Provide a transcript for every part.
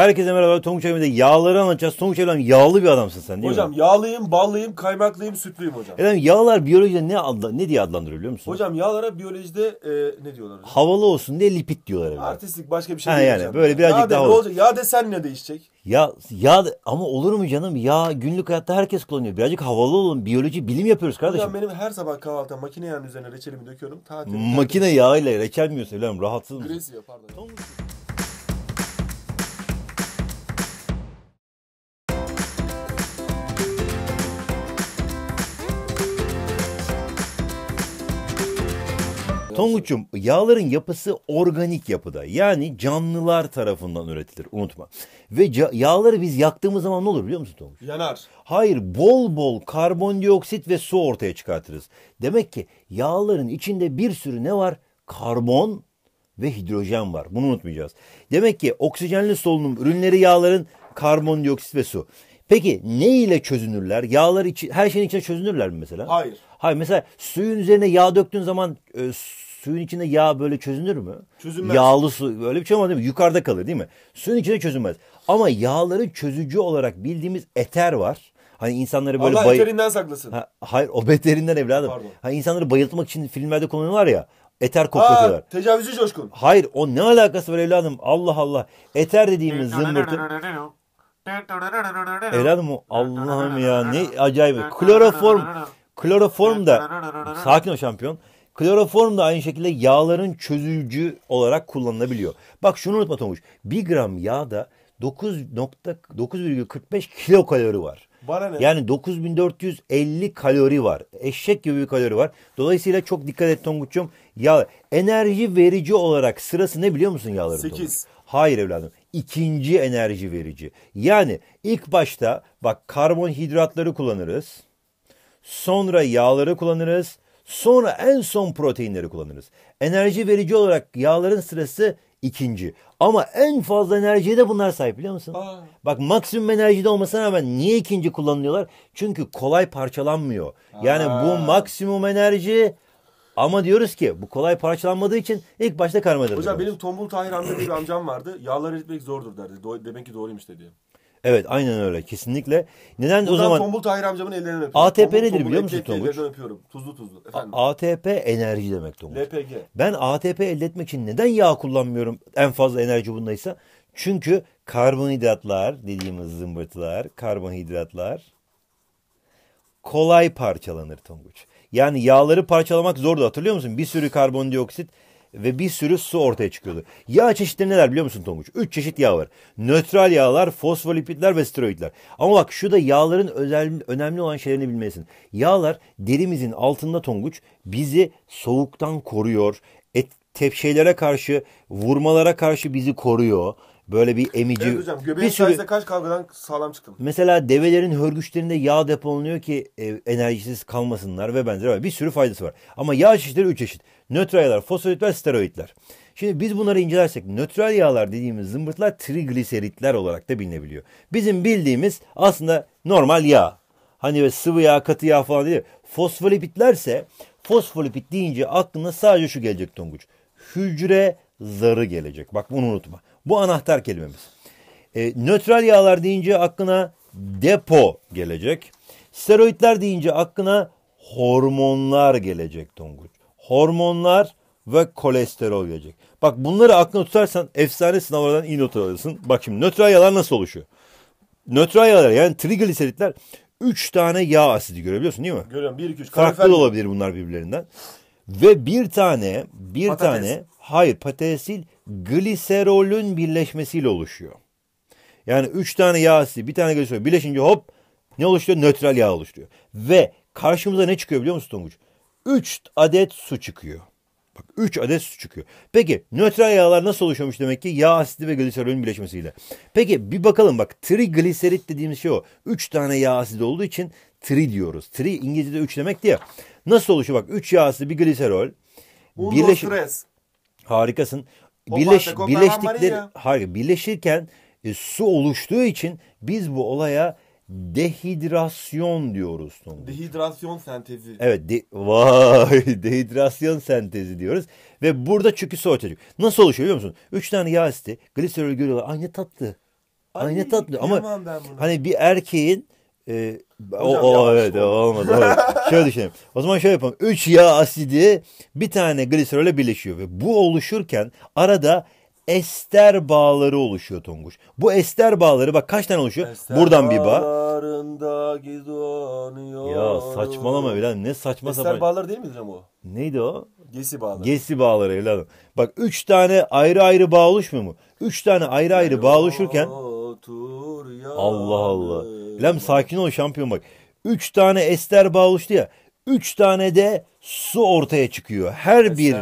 Herkese merhaba. Tonguç Evim'de yağları anlatacağız. Tonguç Evim yağlı bir adamsın sen değil hocam, mi? Hocam yağlıyım, ballıyım, kaymaklıyım, sütlüyüm hocam. Efendim yağlar biyolojide ne, adla, ne diye adlandırılıyor, biliyor musun? Hocam yağlara biyolojide e, ne diyorlar? Hocam? Havalı olsun diye lipid diyorlar. Efendim. Artistik başka bir şey ha, değil yani, hocam. Böyle birazcık ya daha. Ne olacak? Yağ desen ne değişecek? Ya, ya ama olur mu canım? Ya günlük hayatta herkes kullanıyor. Birazcık havalı olun. Biyoloji bilim yapıyoruz kardeşim. Hocam benim her sabah kahvaltıda makine yağının üzerine reçelimi döküyorum. Tatil, Makine yağıyla reçel mi yiyorsun? Rahatsız mısın? Gresi yapar. Tonguç. Tonguç'um yağların yapısı organik yapıda. Yani canlılar tarafından üretilir unutma. Ve yağları biz yaktığımız zaman ne olur biliyor musun Tonguç? Yanar. Hayır bol bol karbondioksit ve su ortaya çıkartırız. Demek ki yağların içinde bir sürü ne var? Karbon ve hidrojen var. Bunu unutmayacağız. Demek ki oksijenli solunum ürünleri yağların karbondioksit ve su. Peki ne ile çözünürler? Yağlar içi, her şeyin içine çözünürler mi mesela? Hayır. Hayır mesela suyun üzerine yağ döktüğün zaman e, suyun içinde yağ böyle çözünür mü? Çözünmez. Yağlı su böyle bir şey olmaz değil mi? Yukarıda kalır değil mi? Suyun içinde çözünmez. Ama yağları çözücü olarak bildiğimiz eter var. Hani insanları böyle... Allah bay... eterinden saklasın. Ha, hayır o beterinden evladım. Pardon. Hani insanları bayıltmak için filmlerde kullanıyorlar ya. Eter koklatıyorlar. Aa, tecavüzcü coşkun. Hayır o ne alakası var evladım? Allah Allah. Eter dediğimiz zımbırtı... evladım o Allah'ım ya ne acayip. Kloroform. Kloroform da sakin o şampiyon. Kloroform da aynı şekilde yağların çözücü olarak kullanılabiliyor. Bak şunu unutma Tomuş. 1 gram yağda 9.9,45 kilo kalori var. Bana ne? Yani 9450 kalori var. Eşek gibi bir kalori var. Dolayısıyla çok dikkat et Tonguç'um. Ya enerji verici olarak sırası ne biliyor musun yağların? 8. Tonguç? Hayır evladım. İkinci enerji verici. Yani ilk başta bak karbonhidratları kullanırız. Sonra yağları kullanırız. Sonra en son proteinleri kullanırız. Enerji verici olarak yağların sırası ikinci. Ama en fazla enerjiye de bunlar sahip biliyor musun? Aa. Bak maksimum enerjide olmasına rağmen niye ikinci kullanılıyorlar? Çünkü kolay parçalanmıyor. Yani Aa. bu maksimum enerji ama diyoruz ki bu kolay parçalanmadığı için ilk başta karmadır. Hocam benim tombul Tahir amca bir amcam vardı. Yağlar eritmek zordur derdi. demek ki doğruymuş dedi. Evet aynen öyle kesinlikle. Neden Buradan o zaman... Tombul Tahir amcamın ellerini öpüyorum. ATP tombul, nedir biliyor musun Tonguç? öpüyorum. Tuzlu tuzlu. Efendim? ATP enerji demek Tonguç. LPG. Ben ATP elde etmek için neden yağ kullanmıyorum en fazla enerji bundaysa? Çünkü karbonhidratlar dediğimiz zımbırtılar, karbonhidratlar kolay parçalanır Tonguç. Yani yağları parçalamak zordu hatırlıyor musun? Bir sürü karbondioksit ve bir sürü su ortaya çıkıyordu. Yağ çeşitleri neler biliyor musun Tonguç? Üç çeşit yağ var. Nötral yağlar, fosfolipidler ve steroidler. Ama bak şu da yağların özel, önemli olan şeylerini bilmelisin. Yağlar derimizin altında Tonguç bizi soğuktan koruyor. Et, tepşelere karşı, vurmalara karşı bizi koruyor. Böyle bir emici. Evet hocam göbeğin bir sürü... kaç kavgadan sağlam çıktım. Mesela develerin hörgüçlerinde yağ depolanıyor ki e, enerjisiz kalmasınlar ve benzeri. Bir sürü faydası var. Ama yağ çeşitleri üç çeşit. Nötral yağlar, fosfolipler, steroidler. Şimdi biz bunları incelersek nötral yağlar dediğimiz zımbırtlar trigliseritler olarak da bilinebiliyor. Bizim bildiğimiz aslında normal yağ. Hani ve sıvı yağ, katı yağ falan değil. Fosfolipitlerse fosfolipit deyince aklına sadece şu gelecek Tonguç. Hücre zarı gelecek. Bak bunu unutma. Bu anahtar kelimemiz. E, nötral yağlar deyince aklına depo gelecek. Steroidler deyince aklına hormonlar gelecek Tonguç. Hormonlar ve kolesterol gelecek. Bak bunları aklına tutarsan efsane sınavlardan iyi not alırsın. Bak şimdi nötral yağlar nasıl oluşuyor? Nötral yağlar yani trigliseritler 3 tane yağ asidi görebiliyorsun değil mi? Görüyorum 1 2 3 Farklı olabilir bunlar birbirlerinden. Ve bir tane bir Patates. tane Hayır patatesil gliserolün birleşmesiyle oluşuyor. Yani üç tane yağ asidi bir tane gliserol birleşince hop ne oluşuyor? Nötral yağ oluşuyor. Ve karşımıza ne çıkıyor biliyor musun Tonguç? Üç adet su çıkıyor. Bak üç adet su çıkıyor. Peki nötral yağlar nasıl oluşuyormuş demek ki? Yağ asidi ve gliserolün birleşmesiyle. Peki bir bakalım bak trigliserit dediğimiz şey o. Üç tane yağ asidi olduğu için tri diyoruz. Tri İngilizce'de üç demek diye. Nasıl oluşuyor bak Üç yağ asidi bir gliserol. Birleşim. Stres. Harikasın. Birleş, birleştikleri, hayır, birleşirken e, su oluştuğu için biz bu olaya dehidrasyon diyoruz. Tonguç. Dehidrasyon sentezi. Evet, de, vay dehidrasyon sentezi diyoruz. Ve burada çünkü su ortaya çıkıyor. Nasıl oluşuyor biliyor musun? Üç tane yağ asiti, gliserol görüyorlar. Aynı tatlı. Aynı Ay, tatlı ama hani bir erkeğin e, o, o evet oldu. olmaz. Evet. şöyle düşünelim. O zaman şöyle yapalım. Üç yağ asidi bir tane gliserole birleşiyor ve bu oluşurken arada ester bağları oluşuyor Tonguç. Bu ester bağları bak kaç tane oluşuyor? Ester Buradan bir bağ. Ya saçmalama evladım ne saçma ester sapan. Ester bağları değil midir ama o? Neydi o? Gesi bağları. Gesi bağları evladım. Bak üç tane ayrı ayrı bağ oluşmuyor mu? Üç tane ayrı ayrı bağ oluşurken. Allah Allah. Lem sakin ol şampiyon bak. Üç tane Ester Bağuş'tu ya. Üç tane de su ortaya çıkıyor. Her bir...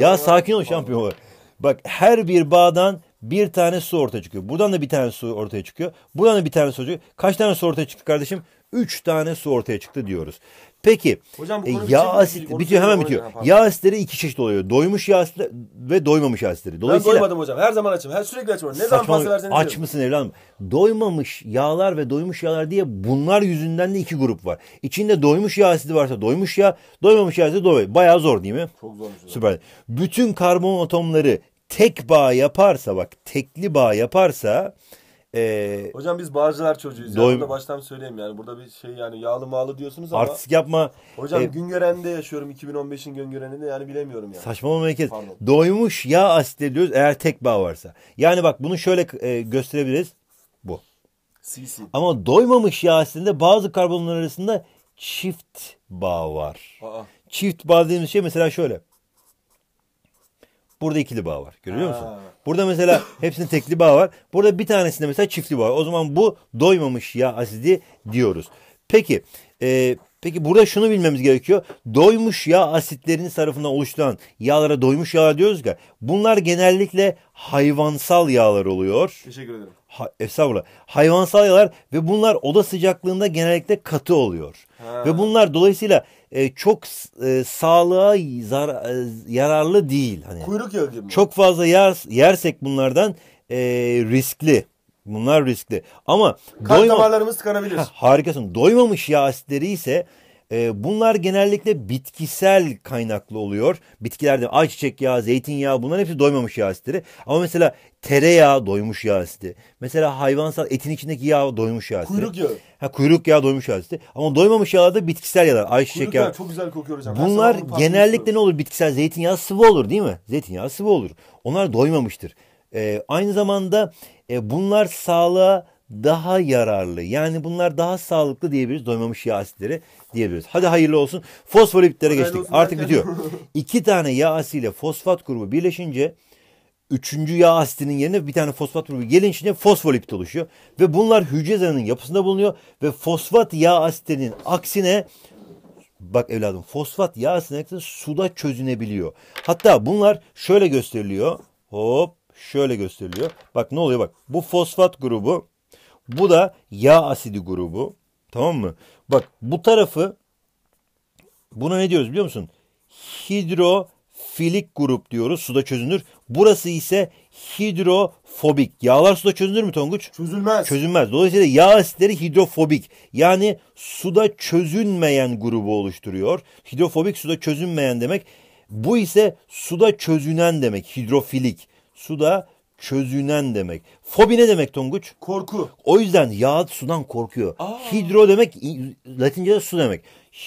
Ya sakin ol şampiyon bak. Bak her bir bağdan bir tane su ortaya çıkıyor. Buradan da bir tane su ortaya çıkıyor. Buradan da bir tane su ortaya çıkıyor. Kaç tane su ortaya çıktı kardeşim? 3 tanesi ortaya çıktı diyoruz. Peki Hocam, bu e, yağ asit bitiyor hemen bitiyor. Ya, yağ asitleri iki çeşit oluyor. Doymuş yağ asitleri ve doymamış yağ asitleri. Dolayısıyla, ben doymadım hocam. Her zaman açım. Her sürekli açıyorum. Ne zaman pasta verseniz Aç mısın evladım? Doymamış yağlar ve doymuş yağlar diye bunlar yüzünden de iki grup var. İçinde doymuş yağ asidi varsa doymuş yağ, doymamış yağ asidi doymuyor. Bayağı zor değil mi? Çok zor. Süper. Bütün karbon atomları tek bağ yaparsa bak tekli bağ yaparsa ee, Hocam biz bağcılar çocuğuyuz. Doyum... Ya. baştan söyleyeyim yani. Burada bir şey yani yağlı mağlı diyorsunuz ama. Artistik yapma. Hocam e... Güngören'de yaşıyorum. 2015'in Güngören'inde yani bilemiyorum yani. Saçmalama memleket. Pardon. Doymuş yağ asitleri diyoruz eğer tek bağ varsa. Yani bak bunu şöyle e, gösterebiliriz. Bu. CC. Ama doymamış yağ asitinde bazı karbonlar arasında çift bağ var. Aa. Çift bağ dediğimiz şey mesela şöyle. Burada ikili bağ var. Görüyor musun? Ha. Burada mesela hepsinde tekli bağ var. Burada bir tanesinde mesela çiftli bağ var. O zaman bu doymamış yağ asidi diyoruz. Peki e, peki burada şunu bilmemiz gerekiyor. Doymuş yağ asitlerinin tarafından oluşturan yağlara doymuş yağ diyoruz ki Bunlar genellikle hayvansal yağlar oluyor. Teşekkür ederim. Ha, estağfurullah. Hayvansal yağlar ve bunlar oda sıcaklığında genellikle katı oluyor. Ha. Ve bunlar dolayısıyla e, çok e, sağlığa zar, e, yararlı değil. Hani Kuyruk yağı gibi. Çok fazla yer, yersek bunlardan e, riskli. Bunlar riskli. Ama kan doyma... damarlarımız tıkanabilir. Ha, harikasın. Doymamış yağ asitleri ise ee, bunlar genellikle bitkisel kaynaklı oluyor. Bitkilerde ayçiçek yağı, zeytinyağı bunların hepsi doymamış yağ asitleri. Ama mesela tereyağı doymuş yağ asidi. Mesela hayvansal etin içindeki yağ doymuş yağ asidi. Kuyruk yağı. Ha, kuyruk yağı doymuş yağ asidi. Ama doymamış yağlarda bitkisel yağlar. Ayçiçek kuyruk yağı. çok güzel kokuyor hocam. Bunlar genellikle ne olur? Bitkisel zeytinyağı sıvı olur değil mi? Zeytinyağı sıvı olur. Onlar doymamıştır. E, aynı zamanda e, bunlar sağlığa daha yararlı. Yani bunlar daha sağlıklı diyebiliriz. Doymamış yağ asitleri diyebiliriz. Hadi hayırlı olsun. Fosfolipitlere geçtik. Olsun Artık derken. bitiyor. İki tane yağ asidiyle fosfat grubu birleşince üçüncü yağ asitinin yerine bir tane fosfat grubu gelince fosfolipit oluşuyor. Ve bunlar hücre zarının yapısında bulunuyor. Ve fosfat yağ asitinin aksine bak evladım fosfat yağ asitinin suda çözünebiliyor. Hatta bunlar şöyle gösteriliyor. Hop şöyle gösteriliyor. Bak ne oluyor bak. Bu fosfat grubu bu da yağ asidi grubu. Tamam mı? Bak bu tarafı buna ne diyoruz biliyor musun? Hidrofilik grup diyoruz. Suda çözünür. Burası ise hidrofobik. Yağlar suda çözünür mü Tonguç? Çözülmez. Çözülmez. Dolayısıyla yağ asitleri hidrofobik. Yani suda çözünmeyen grubu oluşturuyor. Hidrofobik suda çözünmeyen demek. Bu ise suda çözünen demek. Hidrofilik. Suda çözünen demek. Fobi ne demek Tonguç? Korku. O yüzden yağıt sudan korkuyor. Aa. Hidro demek Latince'de su demek.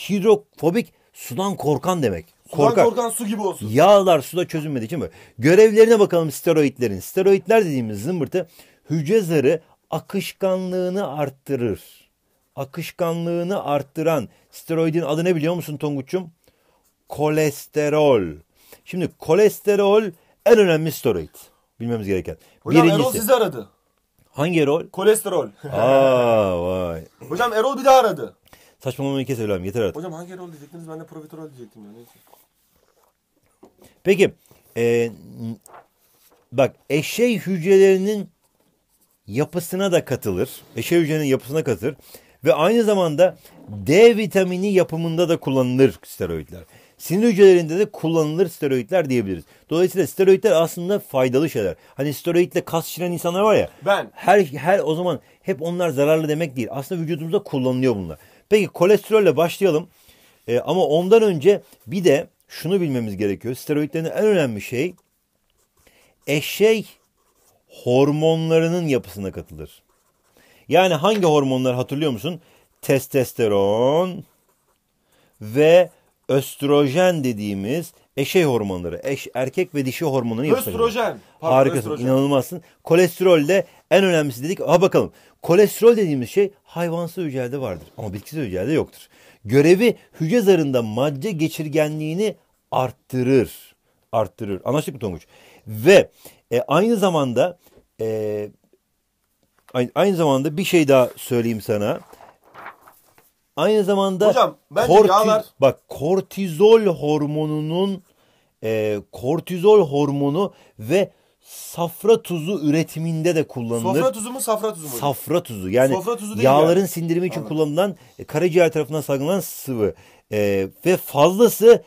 Hidrofobik sudan korkan demek. Korkan Sudan korkan su gibi olsun. Yağlar suda çözünmediği için böyle. Görevlerine bakalım steroidlerin. Steroidler dediğimiz zımbırtı hücre zarı akışkanlığını arttırır. Akışkanlığını arttıran steroidin adı ne biliyor musun Tonguç'um? Kolesterol. Şimdi kolesterol en önemli steroid bilmemiz gereken. Hocam Birincisi, Erol sizi aradı. Hangi Erol? Kolesterol. Aa vay. Hocam Erol bir daha aradı. Saçmalamayı kes evladım yeter artık. Hocam hangi Erol diyecektiniz ben de profiterol diyecektim. Yani. Peki. E, bak eşey hücrelerinin yapısına da katılır. Eşey hücrenin yapısına katılır. Ve aynı zamanda D vitamini yapımında da kullanılır steroidler. Sinir hücrelerinde de kullanılır steroidler diyebiliriz. Dolayısıyla steroidler aslında faydalı şeyler. Hani steroidle kas şişiren insanlar var ya. Ben. Her, her o zaman hep onlar zararlı demek değil. Aslında vücudumuzda kullanılıyor bunlar. Peki kolesterolle başlayalım. Ee, ama ondan önce bir de şunu bilmemiz gerekiyor. Steroidlerin en önemli şey eşey hormonlarının yapısına katılır. Yani hangi hormonlar hatırlıyor musun? Testosteron ve östrojen dediğimiz eşey hormonları, eş, erkek ve dişi hormonları. Östrojen. Pardon, Harikasın, inanılmazsın. Kolesterol de en önemlisi dedik. Ha bakalım. Kolesterol dediğimiz şey hayvansız hücrede vardır ama bitkisel hücrede yoktur. Görevi hücre zarında madde geçirgenliğini arttırır. Arttırır. Anlaştık mı Tonguç? Ve e, aynı zamanda e, aynı, aynı zamanda bir şey daha söyleyeyim sana. Aynı zamanda Hocam, kortiz, yağlar... bak kortizol hormonunun e, kortizol hormonu ve safra tuzu üretiminde de kullanılır. Safra tuzu mu safra tuzu mu? Safra tuzu yani safra tuzu yağların yani. sindirimi için Anladım. kullanılan e, karaciğer tarafından salgılanan sıvı e, ve fazlası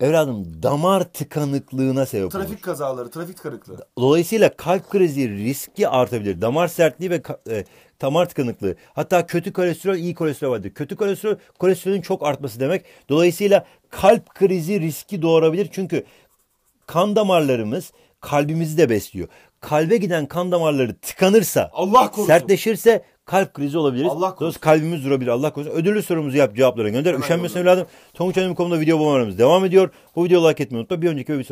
evladım damar tıkanıklığına sebep trafik olur. Trafik kazaları, trafik tıkanıklığı. Dolayısıyla kalp krizi riski artabilir. Damar sertliği ve e, damar tıkanıklığı. Hatta kötü kolesterol iyi kolesterol vardır. Kötü kolesterol kolesterolün çok artması demek. Dolayısıyla kalp krizi riski doğurabilir. Çünkü kan damarlarımız kalbimizi de besliyor. Kalbe giden kan damarları tıkanırsa, Allah korusun. sertleşirse kalp krizi olabilir. Allah korusun. kalbimiz durabilir. Allah korusun. Ödüllü sorumuzu yap cevaplara gönder. Hemen Üşenmesin evladım. Tonguç Hanım.com'da video bulmalarımız devam ediyor. Bu videoyu like etmeyi unutma. Bir önceki ve bir sonraki.